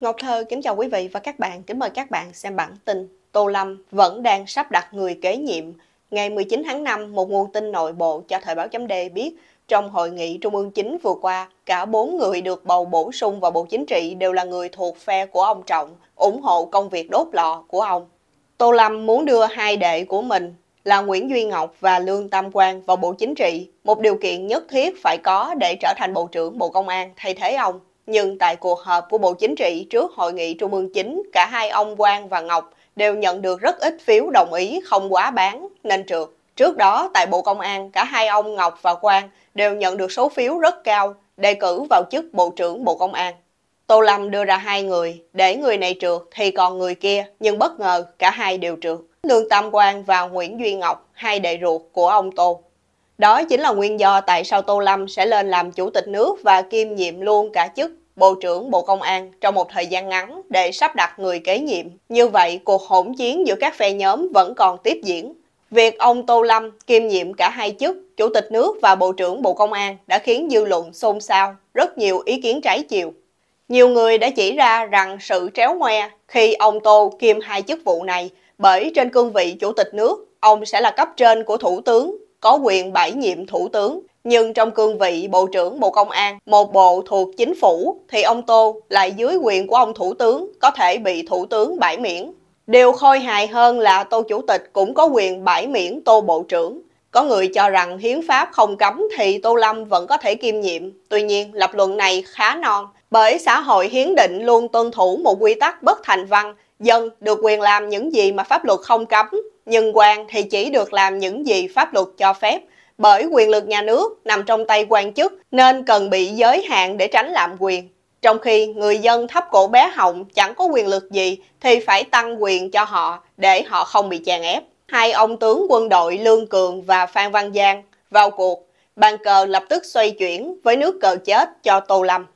Ngọc Thơ kính chào quý vị và các bạn. Kính mời các bạn xem bản tin Tô Lâm vẫn đang sắp đặt người kế nhiệm. Ngày 19 tháng 5, một nguồn tin nội bộ cho Thời báo chấm đề biết trong hội nghị Trung ương chính vừa qua, cả bốn người được bầu bổ sung vào Bộ Chính trị đều là người thuộc phe của ông Trọng, ủng hộ công việc đốt lò của ông. Tô Lâm muốn đưa hai đệ của mình là Nguyễn Duy Ngọc và Lương Tam Quang vào Bộ Chính trị, một điều kiện nhất thiết phải có để trở thành Bộ trưởng Bộ Công an thay thế ông nhưng tại cuộc họp của Bộ Chính trị trước Hội nghị Trung ương 9, cả hai ông Quang và Ngọc đều nhận được rất ít phiếu đồng ý không quá bán nên trượt. Trước đó, tại Bộ Công an, cả hai ông Ngọc và Quang đều nhận được số phiếu rất cao, đề cử vào chức Bộ trưởng Bộ Công an. Tô Lâm đưa ra hai người, để người này trượt thì còn người kia, nhưng bất ngờ cả hai đều trượt. Lương Tam Quang và Nguyễn Duy Ngọc, hai đệ ruột của ông Tô. Đó chính là nguyên do tại sao Tô Lâm sẽ lên làm chủ tịch nước và kiêm nhiệm luôn cả chức Bộ trưởng Bộ Công an trong một thời gian ngắn để sắp đặt người kế nhiệm. Như vậy, cuộc hỗn chiến giữa các phe nhóm vẫn còn tiếp diễn. Việc ông Tô Lâm kiêm nhiệm cả hai chức Chủ tịch nước và Bộ trưởng Bộ Công an đã khiến dư luận xôn xao, rất nhiều ý kiến trái chiều. Nhiều người đã chỉ ra rằng sự tréo ngoe khi ông Tô kiêm hai chức vụ này bởi trên cương vị Chủ tịch nước, ông sẽ là cấp trên của Thủ tướng, có quyền bãi nhiệm Thủ tướng nhưng trong cương vị Bộ trưởng Bộ Công an, một bộ thuộc chính phủ, thì ông Tô lại dưới quyền của ông Thủ tướng có thể bị Thủ tướng bãi miễn. Điều khôi hài hơn là Tô Chủ tịch cũng có quyền bãi miễn Tô Bộ trưởng. Có người cho rằng hiến pháp không cấm thì Tô Lâm vẫn có thể kiêm nhiệm. Tuy nhiên, lập luận này khá non, bởi xã hội hiến định luôn tuân thủ một quy tắc bất thành văn, dân được quyền làm những gì mà pháp luật không cấm, nhưng quan thì chỉ được làm những gì pháp luật cho phép – bởi quyền lực nhà nước nằm trong tay quan chức nên cần bị giới hạn để tránh lạm quyền. Trong khi người dân thấp cổ bé họng chẳng có quyền lực gì thì phải tăng quyền cho họ để họ không bị chèn ép. Hai ông tướng quân đội Lương Cường và Phan Văn Giang vào cuộc, bàn cờ lập tức xoay chuyển với nước cờ chết cho Tô Lâm.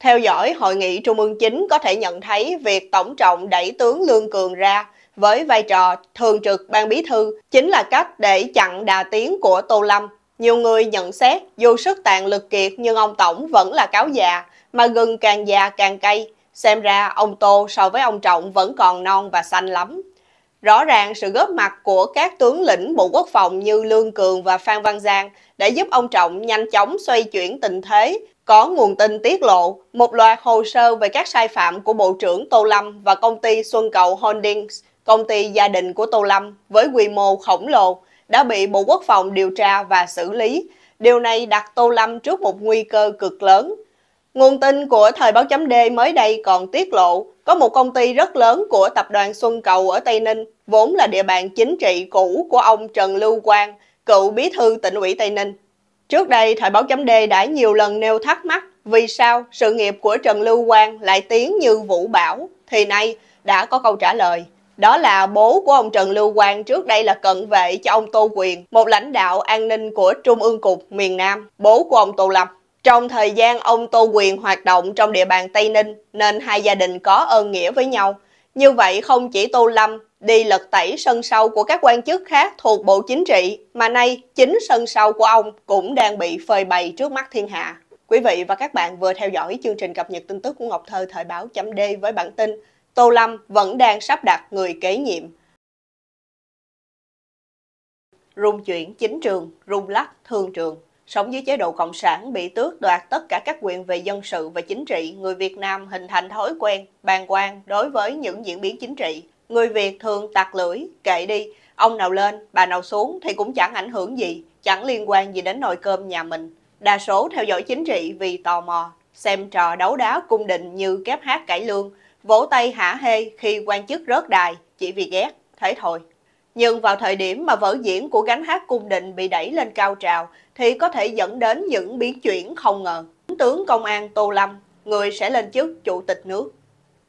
Theo dõi hội nghị Trung ương chính có thể nhận thấy việc tổng trọng đẩy tướng Lương Cường ra với vai trò thường trực ban bí thư chính là cách để chặn đà tiến của Tô Lâm. Nhiều người nhận xét dù sức tàn lực kiệt nhưng ông Tổng vẫn là cáo già, mà gừng càng già càng cay. Xem ra ông Tô so với ông Trọng vẫn còn non và xanh lắm. Rõ ràng sự góp mặt của các tướng lĩnh Bộ Quốc phòng như Lương Cường và Phan Văn Giang đã giúp ông Trọng nhanh chóng xoay chuyển tình thế. Có nguồn tin tiết lộ một loạt hồ sơ về các sai phạm của Bộ trưởng Tô Lâm và công ty Xuân Cầu Holdings công ty gia đình của Tô Lâm với quy mô khổng lồ đã bị Bộ Quốc phòng điều tra và xử lý. Điều này đặt Tô Lâm trước một nguy cơ cực lớn. Nguồn tin của Thời báo chấm D mới đây còn tiết lộ có một công ty rất lớn của tập đoàn Xuân Cầu ở Tây Ninh, vốn là địa bàn chính trị cũ của ông Trần Lưu Quang, cựu bí thư tỉnh ủy Tây Ninh. Trước đây, Thời báo chấm D đã nhiều lần nêu thắc mắc vì sao sự nghiệp của Trần Lưu Quang lại tiến như vũ bão, thì nay đã có câu trả lời đó là bố của ông Trần Lưu Quang trước đây là cận vệ cho ông Tô Quyền, một lãnh đạo an ninh của Trung ương Cục miền Nam, bố của ông Tô Lâm. Trong thời gian ông Tô Quyền hoạt động trong địa bàn Tây Ninh, nên hai gia đình có ơn nghĩa với nhau. Như vậy không chỉ Tô Lâm đi lật tẩy sân sau của các quan chức khác thuộc Bộ Chính trị, mà nay chính sân sau của ông cũng đang bị phơi bày trước mắt thiên hạ. Quý vị và các bạn vừa theo dõi chương trình cập nhật tin tức của Ngọc Thơ Thời báo chấm D với bản tin Tô Lâm vẫn đang sắp đặt người kế nhiệm. Rung chuyển chính trường, rung lắc thương trường. Sống dưới chế độ Cộng sản bị tước đoạt tất cả các quyền về dân sự và chính trị, người Việt Nam hình thành thói quen, bàn quan đối với những diễn biến chính trị. Người Việt thường tạc lưỡi, kệ đi, ông nào lên, bà nào xuống thì cũng chẳng ảnh hưởng gì, chẳng liên quan gì đến nồi cơm nhà mình. Đa số theo dõi chính trị vì tò mò, xem trò đấu đá cung đình như kép hát cải lương, vỗ tay hả hê khi quan chức rớt đài chỉ vì ghét, thế thôi. Nhưng vào thời điểm mà vở diễn của gánh hát cung đình bị đẩy lên cao trào thì có thể dẫn đến những biến chuyển không ngờ. Tướng công an Tô Lâm, người sẽ lên chức chủ tịch nước.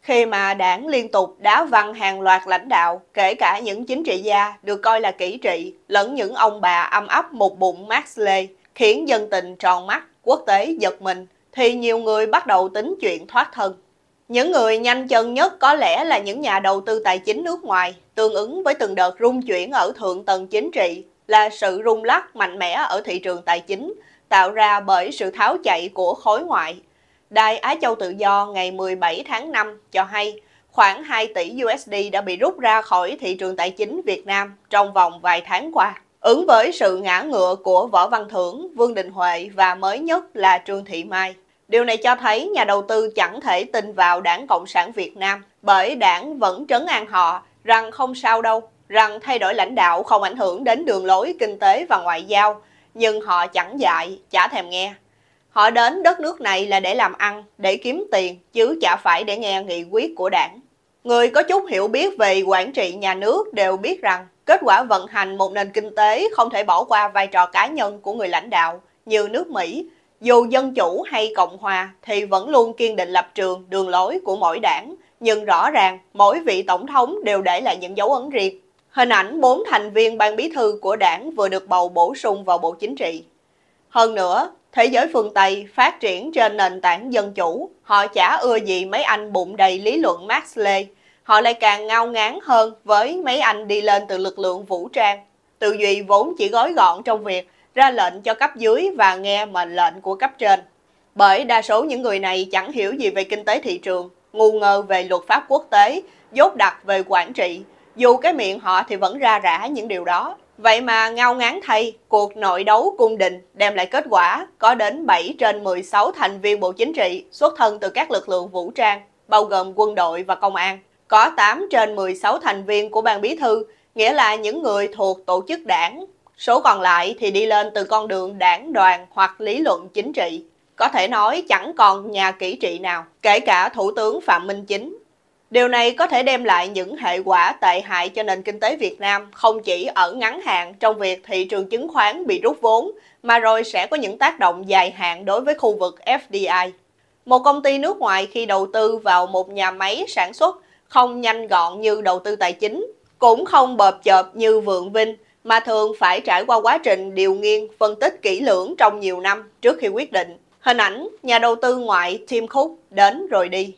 Khi mà đảng liên tục đá văng hàng loạt lãnh đạo, kể cả những chính trị gia được coi là kỹ trị, lẫn những ông bà âm ấp một bụng Max Lê, khiến dân tình tròn mắt, quốc tế giật mình, thì nhiều người bắt đầu tính chuyện thoát thân. Những người nhanh chân nhất có lẽ là những nhà đầu tư tài chính nước ngoài, tương ứng với từng đợt rung chuyển ở thượng tầng chính trị là sự rung lắc mạnh mẽ ở thị trường tài chính, tạo ra bởi sự tháo chạy của khối ngoại. Đài Á Châu Tự Do ngày 17 tháng 5 cho hay khoảng 2 tỷ USD đã bị rút ra khỏi thị trường tài chính Việt Nam trong vòng vài tháng qua. Ứng với sự ngã ngựa của Võ Văn Thưởng, Vương Đình Huệ và mới nhất là Trương Thị Mai, Điều này cho thấy nhà đầu tư chẳng thể tin vào đảng Cộng sản Việt Nam bởi đảng vẫn trấn an họ rằng không sao đâu, rằng thay đổi lãnh đạo không ảnh hưởng đến đường lối kinh tế và ngoại giao, nhưng họ chẳng dạy, chả thèm nghe. Họ đến đất nước này là để làm ăn, để kiếm tiền, chứ chả phải để nghe nghị quyết của đảng. Người có chút hiểu biết về quản trị nhà nước đều biết rằng kết quả vận hành một nền kinh tế không thể bỏ qua vai trò cá nhân của người lãnh đạo như nước Mỹ, dù Dân Chủ hay Cộng Hòa thì vẫn luôn kiên định lập trường, đường lối của mỗi đảng, nhưng rõ ràng mỗi vị tổng thống đều để lại những dấu ấn riêng. Hình ảnh bốn thành viên ban bí thư của đảng vừa được bầu bổ sung vào Bộ Chính trị. Hơn nữa, thế giới phương Tây phát triển trên nền tảng dân chủ, họ chả ưa gì mấy anh bụng đầy lý luận Max Lê, họ lại càng ngao ngán hơn với mấy anh đi lên từ lực lượng vũ trang. Tư duy vốn chỉ gói gọn trong việc ra lệnh cho cấp dưới và nghe mệnh lệnh của cấp trên. Bởi đa số những người này chẳng hiểu gì về kinh tế thị trường, ngu ngơ về luật pháp quốc tế, dốt đặc về quản trị, dù cái miệng họ thì vẫn ra rã những điều đó. Vậy mà ngao ngán thay, cuộc nội đấu cung đình đem lại kết quả có đến 7 trên 16 thành viên Bộ Chính trị xuất thân từ các lực lượng vũ trang, bao gồm quân đội và công an. Có 8 trên 16 thành viên của ban bí thư, nghĩa là những người thuộc tổ chức đảng, Số còn lại thì đi lên từ con đường đảng đoàn hoặc lý luận chính trị. Có thể nói chẳng còn nhà kỹ trị nào, kể cả Thủ tướng Phạm Minh Chính. Điều này có thể đem lại những hệ quả tệ hại cho nền kinh tế Việt Nam không chỉ ở ngắn hạn trong việc thị trường chứng khoán bị rút vốn, mà rồi sẽ có những tác động dài hạn đối với khu vực FDI. Một công ty nước ngoài khi đầu tư vào một nhà máy sản xuất không nhanh gọn như đầu tư tài chính, cũng không bợp chợp như Vượng Vinh – mà thường phải trải qua quá trình điều nghiên, phân tích kỹ lưỡng trong nhiều năm trước khi quyết định. Hình ảnh nhà đầu tư ngoại Tim Cook đến rồi đi.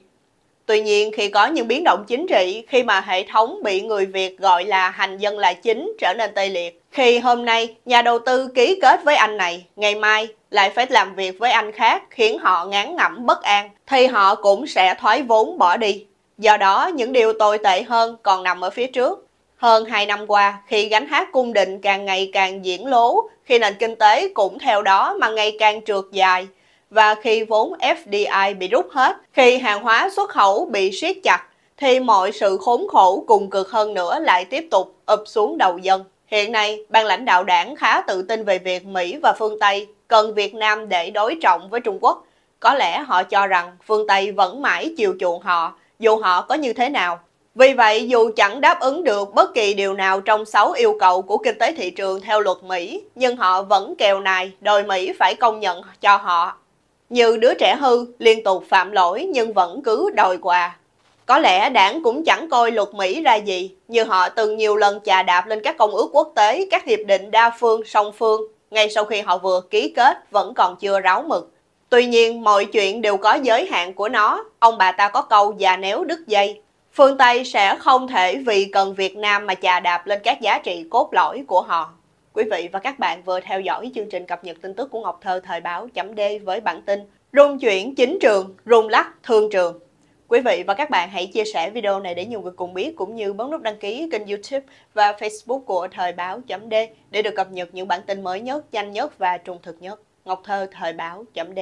Tuy nhiên khi có những biến động chính trị, khi mà hệ thống bị người Việt gọi là hành dân là chính trở nên tê liệt, khi hôm nay nhà đầu tư ký kết với anh này, ngày mai lại phải làm việc với anh khác khiến họ ngán ngẩm bất an, thì họ cũng sẽ thoái vốn bỏ đi. Do đó, những điều tồi tệ hơn còn nằm ở phía trước. Hơn 2 năm qua, khi gánh hát cung định càng ngày càng diễn lố, khi nền kinh tế cũng theo đó mà ngày càng trượt dài, và khi vốn FDI bị rút hết, khi hàng hóa xuất khẩu bị siết chặt, thì mọi sự khốn khổ cùng cực hơn nữa lại tiếp tục ụp xuống đầu dân. Hiện nay, ban lãnh đạo đảng khá tự tin về việc Mỹ và phương Tây cần Việt Nam để đối trọng với Trung Quốc. Có lẽ họ cho rằng phương Tây vẫn mãi chiều chuộng họ, dù họ có như thế nào. Vì vậy, dù chẳng đáp ứng được bất kỳ điều nào trong 6 yêu cầu của kinh tế thị trường theo luật Mỹ, nhưng họ vẫn kèo nài đòi Mỹ phải công nhận cho họ. Như đứa trẻ hư liên tục phạm lỗi nhưng vẫn cứ đòi quà. Có lẽ đảng cũng chẳng coi luật Mỹ ra gì, như họ từng nhiều lần chà đạp lên các công ước quốc tế, các hiệp định đa phương, song phương, ngay sau khi họ vừa ký kết vẫn còn chưa ráo mực. Tuy nhiên, mọi chuyện đều có giới hạn của nó, ông bà ta có câu già néo đứt dây, Phương Tây sẽ không thể vì cần Việt Nam mà chà đạp lên các giá trị cốt lõi của họ. Quý vị và các bạn vừa theo dõi chương trình cập nhật tin tức của Ngọc Thơ thời báo chấm D với bản tin Rung chuyển chính trường, rung lắc thương trường. Quý vị và các bạn hãy chia sẻ video này để nhiều người cùng biết cũng như bấm nút đăng ký kênh YouTube và Facebook của Thời báo .d để được cập nhật những bản tin mới nhất, nhanh nhất và trung thực nhất. Ngọc Thơ Thời báo .d